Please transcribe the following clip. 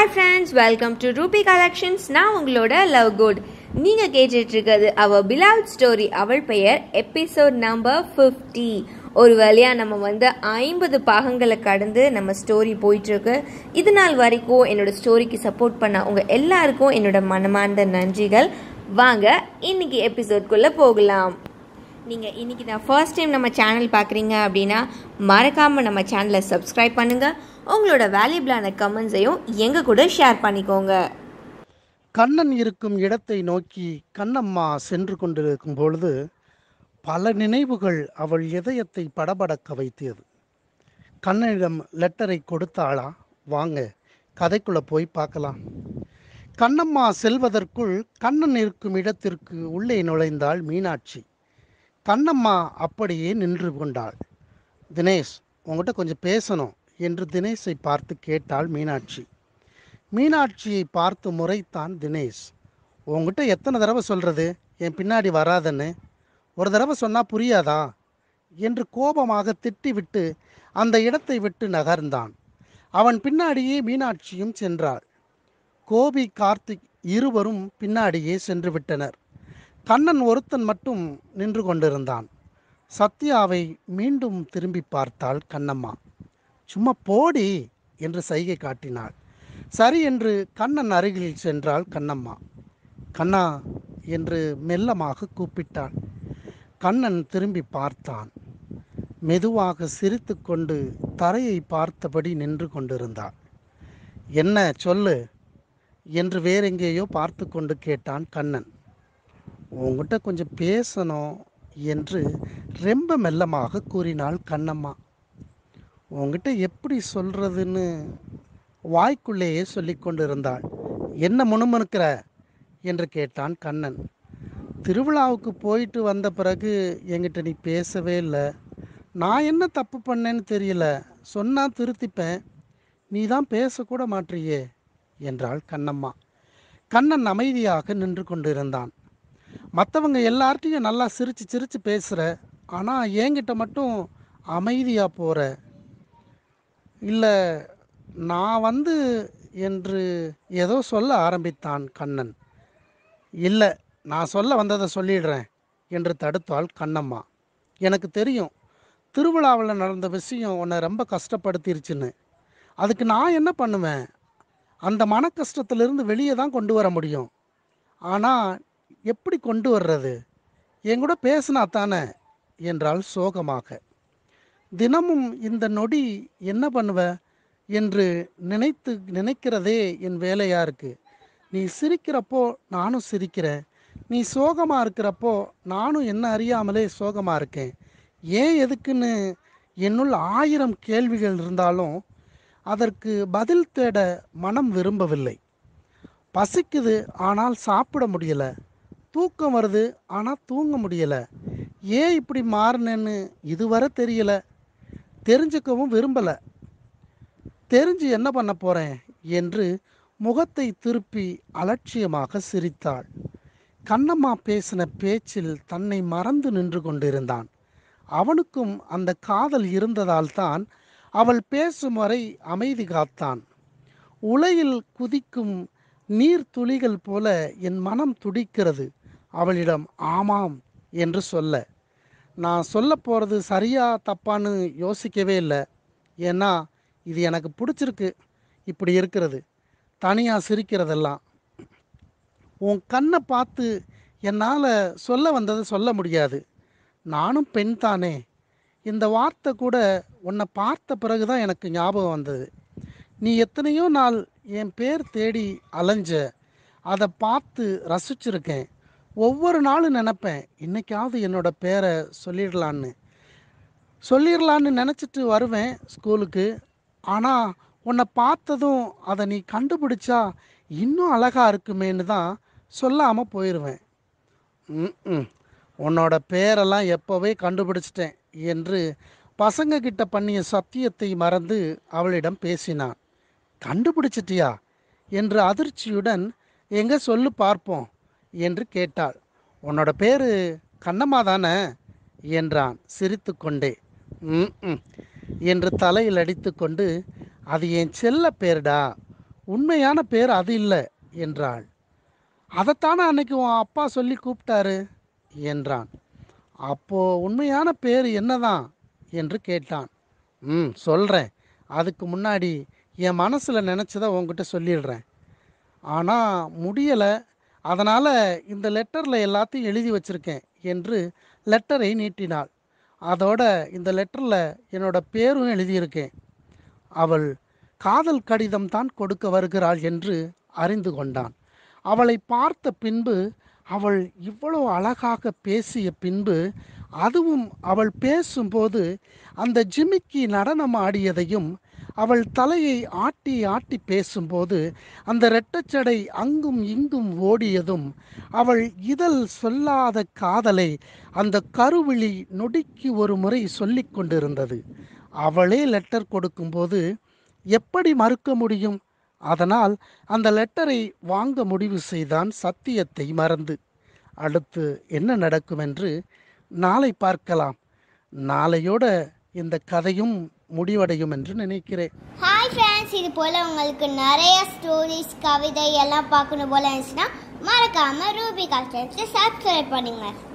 hi friends welcome to Ruby collections நான் உங்களோட love good நீங்கள் கேட்டுட்ருக்கிறது அவள் பிலாவ் ஸ்டோரி அவள் பெயர் எபிசோட் நம்பர் ஃபிஃப்டி ஒரு வழியாக நம்ம வந்து ஐம்பது பாகங்களை கடந்து நம்ம ஸ்டோரி போயிட்டுருக்கு இது நாள் வரைக்கும் என்னோடய ஸ்டோரிக்கு சப்போர்ட் பண்ண உங்கள் எல்லாருக்கும் என்னோட மனமார்ந்த நன்றிகள் வாங்க இன்னைக்கு எபிசோட்குள்ளே போகலாம் நீங்கள் இன்றைக்கி தான் ஃபர்ஸ்ட் டைம் நம்ம சேனல் பார்க்குறீங்க அப்படின்னா மறக்காமல் நம்ம சேனலை சப்ஸ்கிரைப் பண்ணுங்கள் உங்களோட வேல்யூபிளான கமெண்ட்ஸையும் எங்கள் கூட ஷேர் பண்ணிக்கோங்க கண்ணன் இருக்கும் இடத்தை நோக்கி கண்ணம்மா சென்று கொண்டிருக்கும் பொழுது பல நினைவுகள் அவள் இதயத்தை படபடக்க வைத்தியது கண்ணனிடம் லெட்டரை கொடுத்தாளா வாங்க கதைக்குள்ளே போய் பார்க்கலாம் கண்ணம்மா செல்வதற்குள் கண்ணன் இருக்கும் இடத்திற்கு உள்ளே நுழைந்தாள் மீனாட்சி கண்ணம்மா அப்படியே நின்று கொண்டாள் தினேஷ் உங்ககிட்ட கொஞ்சம் பேசணும் என்று தினேஷை பார்த்து கேட்டாள் மீனாட்சி மீனாட்சியை பார்த்து முறைத்தான் தினேஷ் உங்ககிட்ட எத்தனை தடவை சொல்கிறது என் பின்னாடி வராதன்னு ஒரு தடவை சொன்னால் புரியாதா என்று கோபமாக திட்டிவிட்டு அந்த இடத்தை விட்டு நகர்ந்தான் அவன் பின்னாடியே மீனாட்சியும் சென்றாள் கோபி கார்த்திக் இருவரும் பின்னாடியே சென்று விட்டனர் கண்ணன் ஒருத்தன் மட்டும் நின்று கொண்டிருந்தான் சத்யாவை மீண்டும் திரும்பி பார்த்தாள் கண்ணம்மா சும்மா போடி என்று சைகை காட்டினாள் சரி என்று கண்ணன் அருகில் சென்றாள் கண்ணம்மா கண்ணா என்று மெல்லமாக கூப்பிட்டாள் கண்ணன் திரும்பி பார்த்தான் மெதுவாக சிரித்து கொண்டு தரையை பார்த்தபடி நின்று கொண்டிருந்தாள் என்ன சொல்லு என்று வேறெங்கேயோ பார்த்து கொண்டு கேட்டான் கண்ணன் உங்ககிட்ட கொஞ்சம் பேசணும் என்று ரொம்ப மெல்லமாக கூறினாள் கண்ணம்மா உங்ககிட்ட எப்படி சொல்கிறதுன்னு வாய்க்குள்ளேயே சொல்லி கொண்டிருந்தாள் என்ன முணுமணுக்கிற என்று கேட்டான் கண்ணன் திருவிழாவுக்கு போயிட்டு வந்த பிறகு என்கிட்ட நீ பேசவே இல்லை நான் என்ன தப்பு பண்ணேன்னு தெரியல சொன்னால் திருத்திப்பேன் நீ தான் பேசக்கூட மாற்றியே என்றாள் கண்ணம்மா கண்ணன் அமைதியாக நின்று கொண்டிருந்தான் மற்றவங்க எல்லார்ட்டையும் நல்லா சிரித்து சிரித்து பேசுகிற ஆனால் என்கிட்ட மட்டும் அமைதியாக போகிற இல்லை நான் வந்து என்று ஏதோ சொல்ல ஆரம்பித்தான் கண்ணன் இல்லை நான் சொல்ல வந்ததை சொல்லிடுறேன் என்று தடுத்தாள் கண்ணம்மா எனக்கு தெரியும் திருவிழாவில் நடந்த விஷயம் உன்னை ரொம்ப கஷ்டப்படுத்திருச்சுன்னு அதுக்கு நான் என்ன பண்ணுவேன் அந்த மன கஷ்டத்திலிருந்து வெளியே தான் கொண்டு வர முடியும் ஆனால் எப்படி கொண்டு வர்றது என் கூட பேசினா தானே என்றாள் சோகமாக தினமும் இந்த நொடி என்ன பண்ணுவ என்று நினைத்து நினைக்கிறதே என் வேலையாக இருக்குது நீ சிரிக்கிறப்போ நானும் சிரிக்கிறேன் நீ சோகமாக இருக்கிறப்போ நானும் என்ன அறியாமலே சோகமாக இருக்கேன் ஏன் எதுக்குன்னு என்னுள் ஆயிரம் கேள்விகள் இருந்தாலும் அதற்கு பதில் தேட மனம் விரும்பவில்லை பசிக்குது ஆனால் சாப்பிட முடியலை தூக்கம் வருது ஆனால் தூங்க முடியலை ஏன் இப்படி மாறினேன்னு இதுவரை தெரியலை தெரிஞ்சுக்கவும் விரும்பலை தெரிஞ்சு என்ன பண்ண போகிறேன் என்று முகத்தை திருப்பி அலட்சியமாக சிரித்தாள் கண்ணம்மா பேசின பேச்சில் தன்னை மறந்து நின்று கொண்டிருந்தான் அவனுக்கும் அந்த காதல் இருந்ததால் தான் அவள் பேசும் வரை அமைதி காத்தான் உலையில் குதிக்கும் நீர் துளிகள் போல என் மனம் துடிக்கிறது அவளிடம் ஆமாம் என்று சொல்ல நான் சொல்ல போகிறது சரியா தப்பான்னு யோசிக்கவே இல்லை ஏன்னா இது எனக்கு பிடிச்சிருக்கு இப்படி இருக்கிறது தனியாக சிரிக்கிறதெல்லாம் உன் கண்ணை பார்த்து என்னால் சொல்ல வந்ததை சொல்ல முடியாது நானும் பெண் தானே இந்த வார்த்தை கூட உன்னை பார்த்த பிறகு தான் எனக்கு ஞாபகம் வந்தது நீ எத்தனையோ நாள் என் பேர் தேடி அலைஞ்ச அதை பார்த்து ரசிச்சிருக்கேன் ஒவ்வொரு நாளும் நினப்பேன் இன்றைக்காவது என்னோட பேரை சொல்லிடலான்னு சொல்லிடலான்னு நினச்சிட்டு வருவேன் ஸ்கூலுக்கு ஆனால் உன்னை பார்த்ததும் அதை நீ கண்டுபிடிச்சா இன்னும் அழகாக இருக்குமேன்னு தான் சொல்லாமல் போயிடுவேன் ம் உன்னோட பேரெல்லாம் எப்போவே கண்டுபிடிச்சிட்டேன் என்று பசங்க கிட்ட பண்ணிய சத்தியத்தை மறந்து அவளிடம் பேசினான் கண்டுபிடிச்சிட்டியா என்று அதிர்ச்சியுடன் எங்கே சொல்லு பார்ப்போம் என்று கேட்டாள் உன்னோட பேர் கண்ணம்மா தானே என்றான் சிரித்து கொண்டே என்று தலையில் அடித்து கொண்டு அது என் செல்ல பேருடா உண்மையான பேர் அது இல்லை என்றாள் அதைத்தானே அன்னைக்கு உன் அப்பா சொல்லி கூப்பிட்டாரு என்றான் அப்போ உண்மையான பேர் என்னதான் என்று கேட்டான் ம் சொல்கிறேன் அதுக்கு முன்னாடி என் மனசில் நினச்சதை உங்ககிட்ட சொல்லிடுறேன் ஆனால் முடியலை அதனால் இந்த லெட்டரில் எல்லாத்தையும் எழுதி வச்சுருக்கேன் என்று லெட்டரை நீட்டினாள் அதோட இந்த லெட்டரில் என்னோட பேரும் எழுதியிருக்கேன் அவள் காதல் கடிதம் தான் கொடுக்க வருகிறாள் என்று அறிந்து கொண்டான் அவளை பார்த்த பின்பு அவள் இவ்வளோ அழகாக பேசிய பின்பு அதுவும் அவள் பேசும்போது அந்த ஜிமிக்கி நடனம் ஆடியதையும் அவள் தலையை ஆட்டி ஆட்டி பேசும்போது அந்த இரட்டச்சடை அங்கும் இங்கும் ஓடியதும் அவள் இதழ் சொல்லாத காதலை அந்த கருவிழி நொடிக்கு ஒரு முறை சொல்லி கொண்டிருந்தது அவளே லெட்டர் கொடுக்கும்போது எப்படி மறுக்க முடியும் அதனால் அந்த லெட்டரை வாங்க முடிவு செய்தான் சத்தியத்தை மறந்து அடுத்து என்ன நடக்கும் என்று நாளை பார்க்கலாம் நாளையோட இந்த கதையும் முடிவடையும் என்று நினைக்கிறேன் ஹாய் ஃப்ரெண்ட்ஸ் இது போல் உங்களுக்கு நிறைய ஸ்டோரிஸ் கவிதை எல்லாம் பார்க்கணும் போல இருந்துச்சுன்னா மறக்காமல் ரூபி காஸ்டன்ஸை சப்ஸ்கிரைப் பண்ணுங்கள்